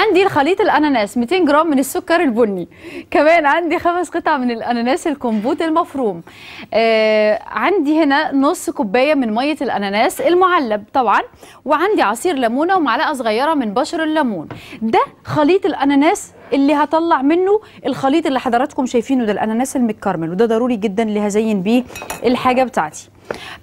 عندي الخليط الاناناس 200 جرام من السكر البني كمان عندي خمس قطع من الاناناس الكمبوت المفروم آه عندي هنا نص كوبايه من ميه الاناناس المعلب طبعا وعندي عصير ليمونه ومعلقه صغيره من بشر الليمون ده خليط الاناناس اللي هطلع منه الخليط اللي حضراتكم شايفينه ده الاناناس المتكرمل وده ضروري جدا اللي هزين بيه الحاجه بتاعتي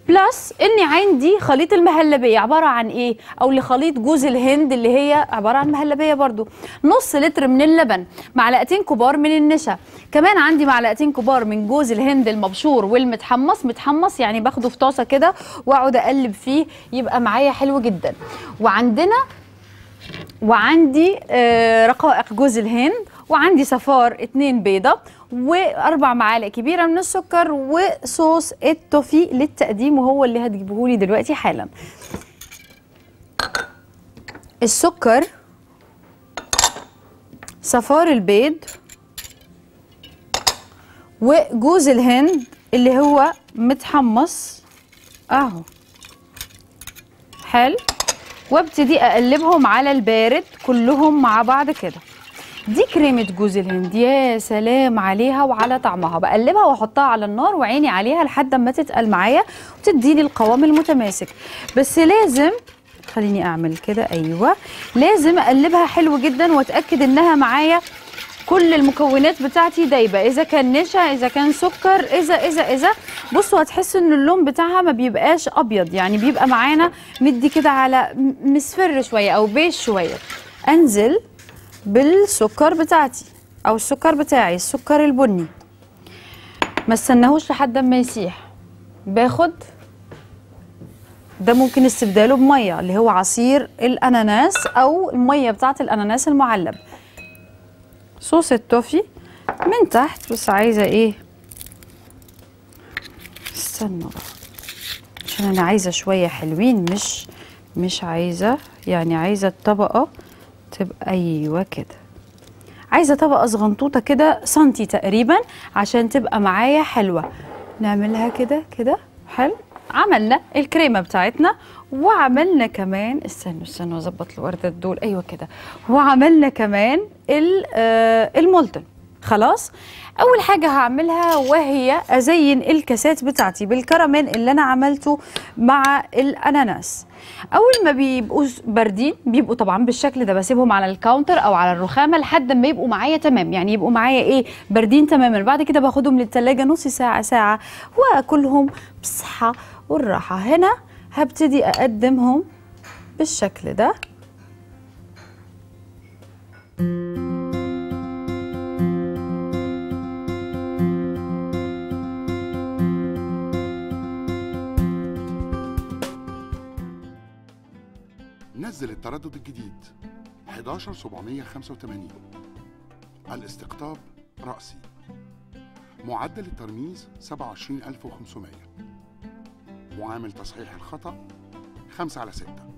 بلس اني عندي خليط المهلبيه عباره عن ايه او لخليط جوز الهند اللي هي عباره عن مهلبيه برضو نص لتر من اللبن معلقتين كبار من النشا كمان عندي معلقتين كبار من جوز الهند المبشور والمتحمص متحمص يعني باخده في طاسه كده واقعد اقلب فيه يبقى معايا حلو جدا وعندنا وعندي آه، رقائق جوز الهند وعندي صفار اتنين بيضة واربع معالق كبيرة من السكر وصوص التوفي للتقديم وهو اللي هتجيبهولي دلوقتي حالا السكر صفار البيض وجوز الهند اللي هو متحمص اهو حلو وابتدي اقلبهم على البارد كلهم مع بعض كده دي كريمه جوز الهند يا سلام عليها وعلى طعمها بقلبها واحطها على النار وعيني عليها لحد ما تتقل معايا وتديني القوام المتماسك بس لازم خليني اعمل كده ايوه لازم اقلبها حلو جدا واتاكد انها معايا كل المكونات بتاعتي دايبه اذا كان نشا اذا كان سكر اذا اذا اذا بصوا هتحس ان اللون بتاعها ما بيبقاش ابيض يعني بيبقى معانا مدي كده على مصفر شويه او بيش شويه انزل بالسكر بتاعتي او السكر بتاعي السكر البني ما استناهوش لحد ما يسيح باخد ده ممكن استبداله بميه اللي هو عصير الاناناس او الميه بتاعه الاناناس المعلب صوص التوفي من تحت بس عايزه ايه استنى بقى عشان انا عايزه شويه حلوين مش مش عايزه يعني عايزه الطبقه تبقى ايوه كده عايزه طبقه صغنطوطه كده سنتي تقريبا عشان تبقى معايا حلوه نعملها كده كده حلو عملنا الكريمه بتاعتنا وعملنا كمان استنوا استنوا ظبط الورده دول ايوه كده وعملنا كمان آه، المولتن خلاص اول حاجه هعملها وهي ازين الكاسات بتاعتي بالكراميل اللي انا عملته مع الاناناس اول ما بيبقوا باردين بيبقوا طبعا بالشكل ده بسيبهم على الكاونتر او على الرخامه لحد ما يبقوا معايا تمام يعني يبقوا معايا ايه باردين تماما بعد كده باخدهم للتلاجة نص ساعه ساعه واكلهم بصحه والراحه هنا هبتدي اقدمهم بالشكل ده نزل التردد الجديد 11785 الاستقطاب رأسي معدل الترميز 27500 معامل تصحيح الخطأ 5 على 6